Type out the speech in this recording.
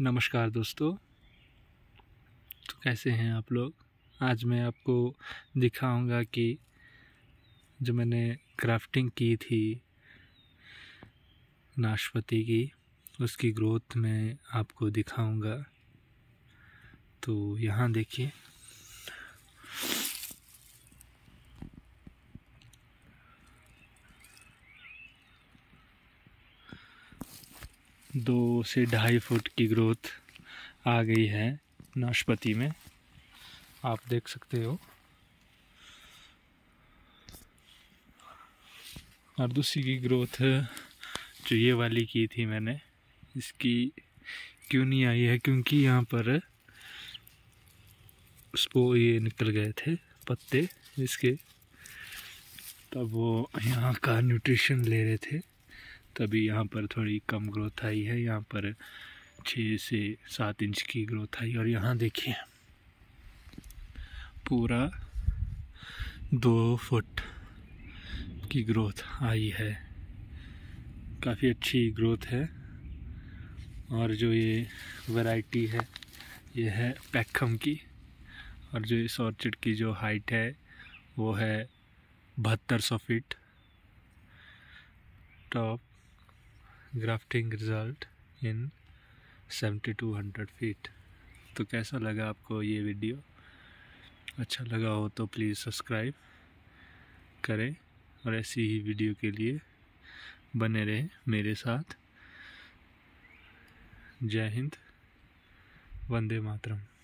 नमस्कार दोस्तों तो कैसे हैं आप लोग आज मैं आपको दिखाऊंगा कि जो मैंने क्राफ्टिंग की थी नाशपति की उसकी ग्रोथ मैं आपको दिखाऊंगा तो यहाँ देखिए दो से ढाई फुट की ग्रोथ आ गई है नाशपति में आप देख सकते हो और दूसरी की ग्रोथ जो ये वाली की थी मैंने इसकी क्यों नहीं आई है क्योंकि यहाँ पर उसको ये निकल गए थे पत्ते इसके तब वो यहाँ का न्यूट्रिशन ले रहे थे तभी यहाँ पर थोड़ी कम ग्रोथ आई है यहाँ पर छः से सात इंच की ग्रोथ आई और यहाँ देखिए पूरा दो फुट की ग्रोथ आई है काफ़ी अच्छी ग्रोथ है और जो ये वैरायटी है ये है पैकम की और जो इस ऑर्चिड की जो हाइट है वो है बहत्तर सौ feet top grafting result in 7200 feet तो कैसा लगा आपको ये वीडियो अच्छा लगा हो तो प्लीज़ सब्सक्राइब करें और ऐसी ही वीडियो के लिए बने रहें मेरे साथ जय हिंद वंदे मातरम